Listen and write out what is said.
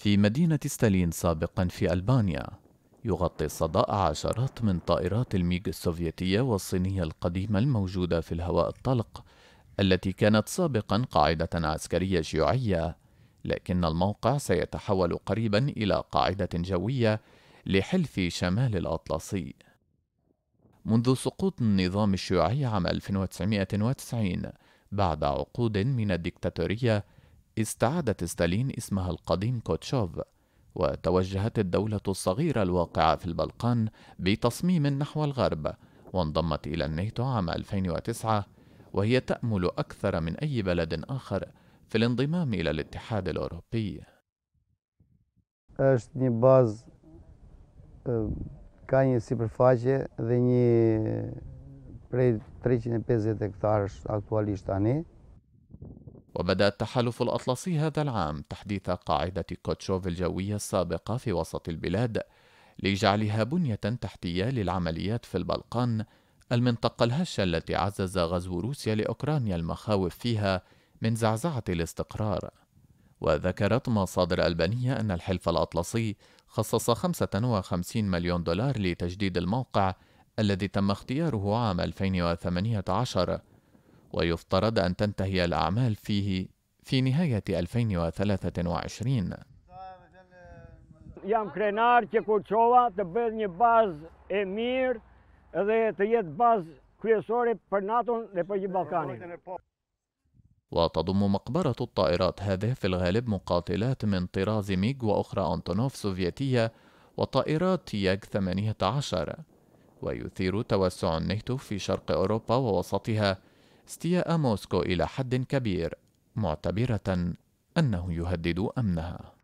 في مدينة ستالين سابقا في ألبانيا يغطي الصداء عشرات من طائرات الميغ السوفيتية والصينية القديمة الموجودة في الهواء الطلق التي كانت سابقا قاعدة عسكرية شيوعية لكن الموقع سيتحول قريبا إلى قاعدة جوية لحلف شمال الأطلسي منذ سقوط النظام الشيوعي عام 1990 بعد عقود من الدكتاتورية استعادت ستالين اسمها القديم كوتشوف وتوجهت الدولة الصغيرة الواقعة في البلقان بتصميم نحو الغرب وانضمت إلى الناتو عام 2009 وهي تأمل أكثر من أي بلد آخر في الانضمام إلى الاتحاد الأوروبي prej 350 hektarësh aktualisht tani. وبدا التحالف الأطلسي هذا العام تحديث قاعدة كوتشوف الجوية السابقة في وسط البلاد لجعلها بنية تحتية للعمليات في البلقان المنطقة الهشة التي عزز غزو روسيا لأوكرانيا المخاوف فيها من زعزعة الاستقرار وذكرت مصادر ألبانية أن الحلف الأطلسي خصص 55 مليون دولار لتجديد الموقع الذي تم اختياره عام 2018 ويفترض أن تنتهي الأعمال فيه في نهاية 2023 وتضم مقبرة الطائرات هذه في الغالب مقاتلات من طراز ميج وأخرى أنتونوف سوفيتية وطائرات ياج 18 ويثير توسع النيتو في شرق أوروبا ووسطها استياء موسكو إلى حد كبير معتبرة أنه يهدد أمنها